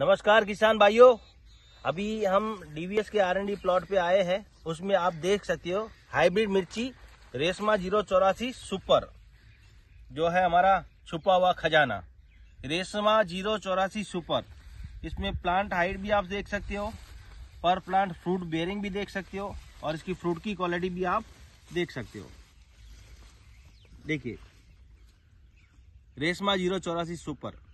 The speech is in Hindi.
नमस्कार किसान भाइयों अभी हम डीवीएस के आर एन डी प्लॉट पे आए हैं उसमें आप देख सकते हो हाइब्रिड मिर्ची रेशमा जीरो चौरासी सुपर जो है हमारा छुपा हुआ खजाना रेशमा जीरो चौरासी सुपर इसमें प्लांट हाइट भी आप देख सकते हो पर प्लांट फ्रूट बेरिंग भी देख सकते हो और इसकी फ्रूट की क्वालिटी भी आप देख सकते हो देखिए रेशमा जीरो चौरासी सुपर